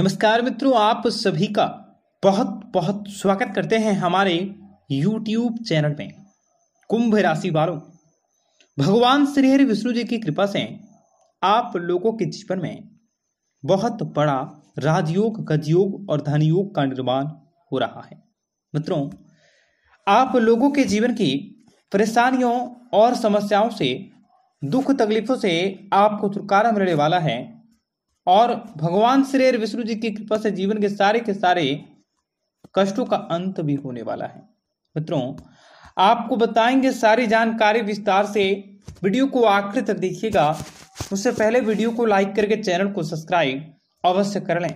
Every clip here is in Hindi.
नमस्कार मित्रों आप सभी का बहुत बहुत स्वागत करते हैं हमारे YouTube चैनल में कुंभ राशि वालों भगवान श्री हरि विष्णु जी की कृपा से आप लोगों के जीवन में बहुत बड़ा राजयोग गजयोग और धन योग का निर्माण हो रहा है मित्रों आप लोगों के जीवन की परेशानियों और समस्याओं से दुख तकलीफों से आपको छुटकारा मिलने वाला है और भगवान श्रेय विष्णु जी की कृपा से जीवन के सारे के सारे कष्टों का अंत भी होने वाला है मित्रों आपको बताएंगे सारी जानकारी विस्तार से वीडियो को आखिर तक देखिएगा उससे पहले वीडियो को लाइक करके चैनल को सब्सक्राइब अवश्य कर लें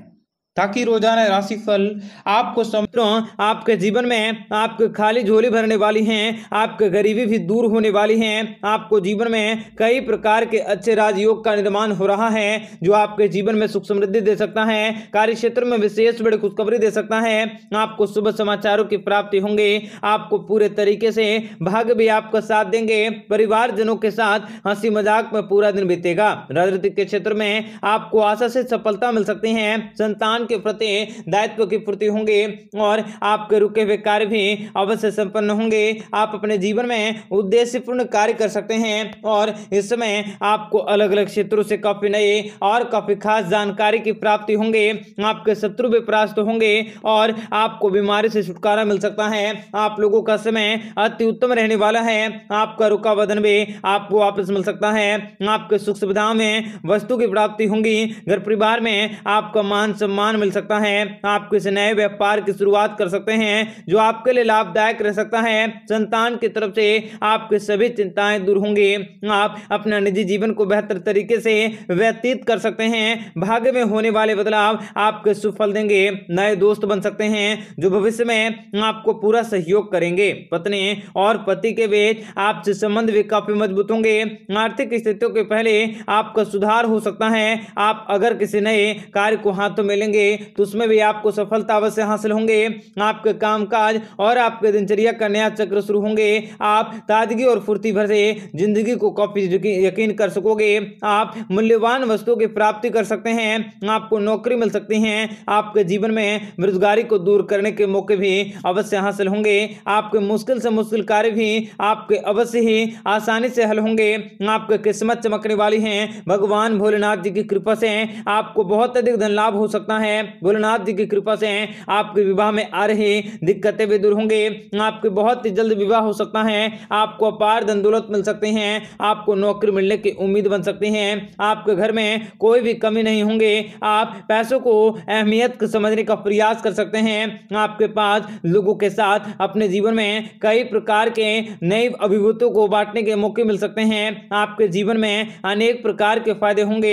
ताकि रोजाना राशि फल आपको समझो आपके जीवन में आपके खाली झोली भरने वाली हैं आपके गरीबी भी दूर होने वाली हैं आपको जीवन में कई प्रकार के अच्छे राजयोग का निर्माण हो रहा है जो आपके जीवन में सुख समृद्धि दे सकता है कार्य क्षेत्र में विशेष बड़ी खुशखबरी दे सकता है आपको शुभ समाचारों की प्राप्ति होंगे आपको पूरे तरीके से भाग्य भी आपका साथ देंगे परिवारजनों के साथ हंसी मजाक में पूरा दिन बीतेगा राजनीतिक के क्षेत्र में आपको आशा से सफलता मिल सकती है संतान के प्रति दायित्व की पूर्ति होंगे और आपके रुके हुए कार्य भी अवश्य संपन्न होंगे आप अपने जीवन में उद्देश्यपूर्ण कार्य कर सकते हैं और इस समय आपको अलग अलग क्षेत्रों से काफी नए और काफी खास जानकारी की प्राप्ति होंगे आपके शत्रु भी परास्त होंगे और आपको बीमारी से छुटकारा मिल सकता है आप लोगों का समय अति उत्तम रहने वाला है आपका रुका वदन भी आपको वापस मिल सकता है आपके सुख सुविधाओं में वस्तु की प्राप्ति होंगी घर परिवार में आपका मान सम्मान प्रोत्साहन मिल सकता है आप किसी नए व्यापार की शुरुआत कर सकते हैं जो आपके लिए लाभदायक रह सकता है संतान की तरफ से आपकी सभी चिंताएं दूर होंगी आप अपना निजी जीवन को बेहतर तरीके से व्यतीत कर सकते हैं भाग्य में होने वाले बदलाव आपके सुफल देंगे नए दोस्त बन सकते हैं जो भविष्य में आपको पूरा सहयोग करेंगे पत्नी और पति के बीच आपसे संबंध भी काफी मजबूत होंगे आर्थिक स्थितियों के पहले आपका सुधार हो सकता है आप अगर किसी नए कार्य को हाथों में लेंगे करेंगे तो उसमें भी आपको सफलता अवश्य हासिल होंगे आपके कामकाज और आपके दिनचर्या का नया चक्र शुरू होंगे आप ताजगी और फुर्ती भर से जिंदगी को काफी यकीन कर सकोगे आप मूल्यवान वस्तुओं की प्राप्ति कर सकते हैं आपको नौकरी मिल सकती है आपके जीवन में बेरोजगारी को दूर करने के मौके भी अवश्य हासिल होंगे आपके मुश्किल से मुश्किल कार्य भी आपके अवश्य ही आसानी से हल होंगे आपके किस्मत चमकने वाली है भगवान भोलेनाथ जी की कृपा से आपको बहुत अधिक धन लाभ हो सकता है हैं भोलेनाथ जी की कृपा से हैं आपके विवाह में आ रही दिक्कतें भी दूर होंगे आपके बहुत ही जल्द विवाह हो सकता है आपको अपार धन दौलत मिल सकते हैं आपको नौकरी मिलने की उम्मीद बन सकती है आपके घर में कोई भी कमी नहीं होंगे आप पैसों को अहमियत समझने का प्रयास कर सकते हैं आपके पास लोगों के साथ अपने जीवन में कई प्रकार के नए अभिभूतों को बांटने के मौके मिल सकते हैं आपके जीवन में अनेक प्रकार के फायदे होंगे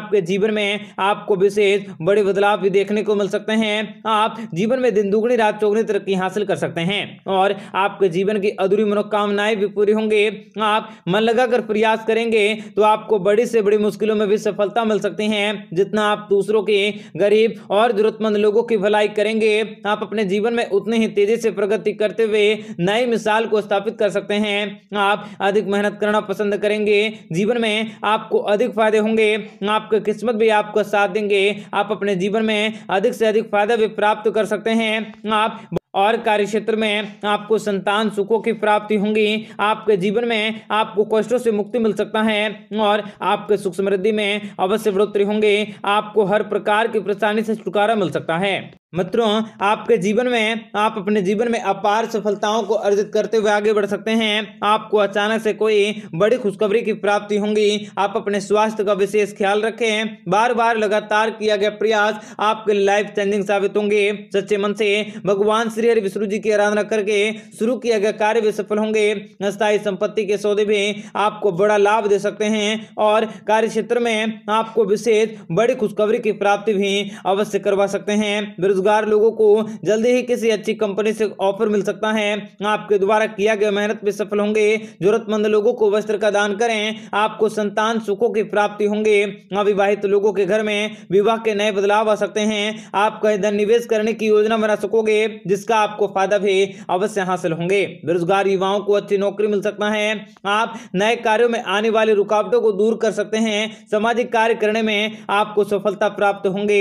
आपके जीवन में आपको विशेष बड़े बदलाव भी देखने को मिल सकते हैं आप जीवन में दिन दुगनी रात चौगनी तरक्की हासिल कर सकते हैं और आपके जीवन की अधूरी मनोकामनाएं भी पूरी होंगे आप मन लगाकर प्रयास करेंगे तो आपको बड़ी से बड़ी मुश्किलों में भी सफलता मिल सकती है जितना आप दूसरों के गरीब और जरूरतमंद लोगों की भलाई करेंगे आप अपने जीवन में उतनी ही तेजी से प्रगति करते हुए नई मिसाल को स्थापित कर सकते हैं आप अधिक मेहनत करना पसंद करेंगे जीवन में आपको अधिक फायदे होंगे आपकी किस्मत भी आपका साथ देंगे आप अपने जीवन क्षेत्र में अधिक से अधिक फायदा भी प्राप्त कर सकते हैं आप और कार्य क्षेत्र में आपको संतान सुखों की प्राप्ति होंगी आपके जीवन में आपको कष्टों से मुक्ति मिल सकता है और आपके सुख समृद्धि में अवश्य बढ़ोतरी होंगी आपको हर प्रकार की परेशानी से छुटकारा मिल सकता है मित्रों आपके जीवन में आप अपने जीवन में अपार सफलताओं को अर्जित करते हुए आगे बढ़ सकते हैं आपको अचानक से कोई बड़ी खुशखबरी की प्राप्ति होंगी आप अपने स्वास्थ्य का विशेष ख्याल रखें बार बार लगातार किया गया प्रयास आपके लाइफ चेंजिंग साबित होंगे सच्चे मन से भगवान श्री हरि विष्णु जी की आराधना करके शुरू किया गया कार्य भी सफल होंगे अस्थायी संपत्ति के सौदे भी आपको बड़ा लाभ दे सकते हैं और कार्य क्षेत्र में आपको विशेष बड़ी खुशखबरी की प्राप्ति भी अवश्य करवा सकते हैं बेरोजगार लोगों को जल्दी ही किसी अच्छी कंपनी से ऑफर मिल सकता है आपके द्वारा किया गया मेहनत में सफल होंगे जरूरतमंद लोगों को वस्त्र का दान करें आपको संतान सुखों की प्राप्ति होंगे अविवाहित लोगों के घर में विवाह के नए बदलाव आ सकते हैं आप कहीं धन निवेश करने की योजना बना सकोगे जिसका आपको फायदा भी अवश्य हासिल होंगे बेरोजगार युवाओं को अच्छी नौकरी मिल सकता है आप नए कार्यो में आने वाली रुकावटों को दूर कर सकते हैं सामाजिक कार्य करने में आपको सफलता प्राप्त होंगे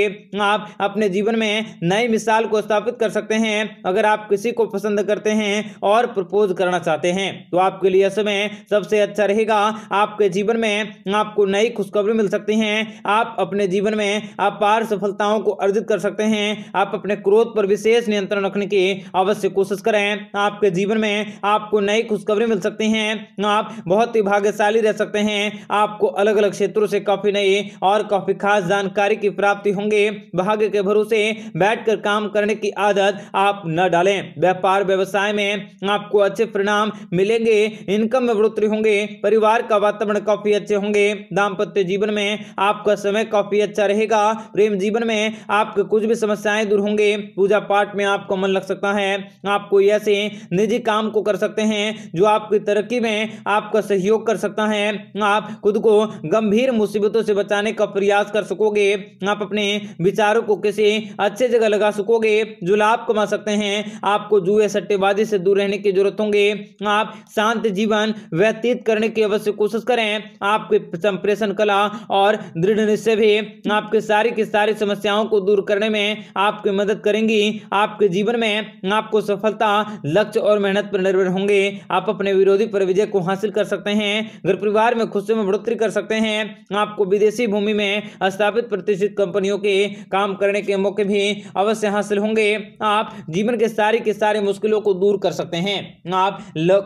आप अपने जीवन में नई मिसाल को स्थापित कर सकते हैं अगर आप किसी को पसंद करते हैं और प्रपोज करना चाहते हैं तो आपके लिए समय सबसे अच्छा रहेगा आपके जीवन में आपको नई खुशखबरी मिल सकती है आप अपने जीवन में अपार सफलताओं को अर्जित कर सकते हैं आप अपने क्रोध पर विशेष नियंत्रण रखने की अवश्य कोशिश करें आपके जीवन में आपको नई खुशखबरी मिल सकती है आप बहुत ही भाग्यशाली रह सकते हैं आपको अलग अलग क्षेत्रों से काफी नई और काफी खास जानकारी की प्राप्ति होंगे भाग्य के भरोसे बैठ बैठकर काम करने की आदत आप न डालें व्यापार व्यवसाय में आपको अच्छे परिणाम मिलेंगे इनकम में बढ़ोतरी होंगे परिवार का वातावरण काफी अच्छे होंगे दाम्पत्य जीवन में आपका समय काफी अच्छा रहेगा प्रेम जीवन में आपके कुछ भी समस्याएं दूर होंगे पूजा पाठ में आपको मन लग सकता है आपको ऐसे निजी काम को कर सकते हैं जो आपकी तरक्की में आपका सहयोग कर सकता है आप खुद को गंभीर मुसीबतों से बचाने का प्रयास कर सकोगे आप अपने विचारों को किसी अच्छे जगह लगा सकोगे जो लाभ कमा सकते हैं आपको जुए सट्टेबाजी से दूर रहने की जरूरत होंगे आप शांत जीवन व्यतीत करने की अवश्य कोशिश करें आपके संप्रेषण कला और दृढ़ निश्चय भी आपके सारी की सारी समस्याओं को दूर करने में आपकी मदद करेंगी आपके जीवन में आपको सफलता लक्ष्य और मेहनत पर निर्भर होंगे आप अपने विरोधी पर विजय को हासिल कर सकते हैं घर परिवार में खुशी में बढ़ोतरी कर सकते हैं आपको विदेशी भूमि में स्थापित प्रतिष्ठित कंपनियों के काम करने के मौके भी अवश्य हासिल होंगे आप जीवन के सारी के सारे मुश्किलों को दूर कर सकते हैं आप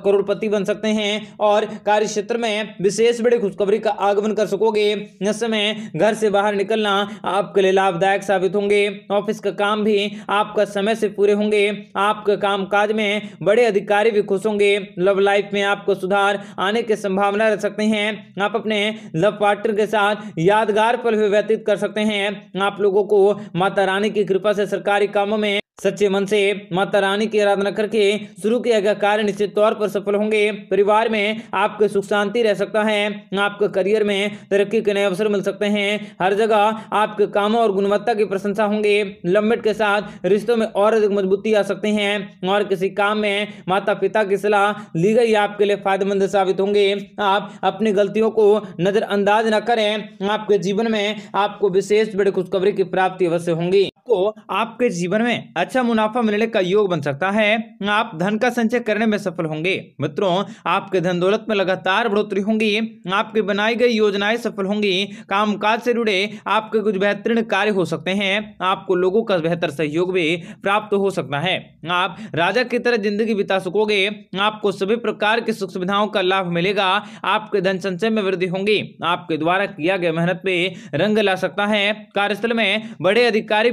करोड़पति बन सकते हैं और कार्य क्षेत्र में विशेष बड़ी खुशखबरी का आगमन कर सकोगे इस समय घर से बाहर निकलना आपके लिए लाभदायक साबित होंगे ऑफिस का काम भी आपका समय से पूरे होंगे आपके काज में बड़े अधिकारी भी खुश होंगे लव लाइफ में आपको सुधार आने की संभावना रह सकते हैं आप अपने लव पार्टनर के साथ यादगार पल भी व्यतीत कर सकते हैं आप लोगों को माता रानी की कृपा सेवा से सरकारी कामों में सच्चे मन से माता रानी की आराधना करके शुरू किया गया कार्य निश्चित तौर पर सफल होंगे परिवार में आपके सुख शांति रह सकता है आपके करियर में तरक्की के नए अवसर मिल सकते हैं हर जगह आपके कामों और गुणवत्ता की प्रशंसा होंगे लंबट के साथ रिश्तों में और अधिक मजबूती आ सकती है और किसी काम में माता पिता की सलाह ली गई आपके लिए फायदेमंद साबित होंगे आप अपनी गलतियों को नजरअंदाज न करें आपके जीवन में आपको विशेष बड़ी खुशखबरी की प्राप्ति अवश्य होंगी आपको आपके जीवन में अच्छा मुनाफा मिलने का योग बन सकता है आप धन का संचय करने में सफल होंगे मित्रों आपके धन दौलत में लगातार बढ़ोतरी होंगी आपकी बनाई गई योजनाएं सफल होंगी कामकाज से जुड़े आपके कुछ बेहतरीन कार्य हो सकते हैं आपको लोगों का बेहतर सहयोग भी प्राप्त हो सकता है आप राजा की तरह जिंदगी बिता सकोगे आपको सभी प्रकार की सुख सुविधाओं का लाभ मिलेगा आपके धन संचय में वृद्धि होंगी आपके द्वारा किया गया मेहनत पे रंग ला सकता है कार्यस्थल में बड़े अधिकारी भी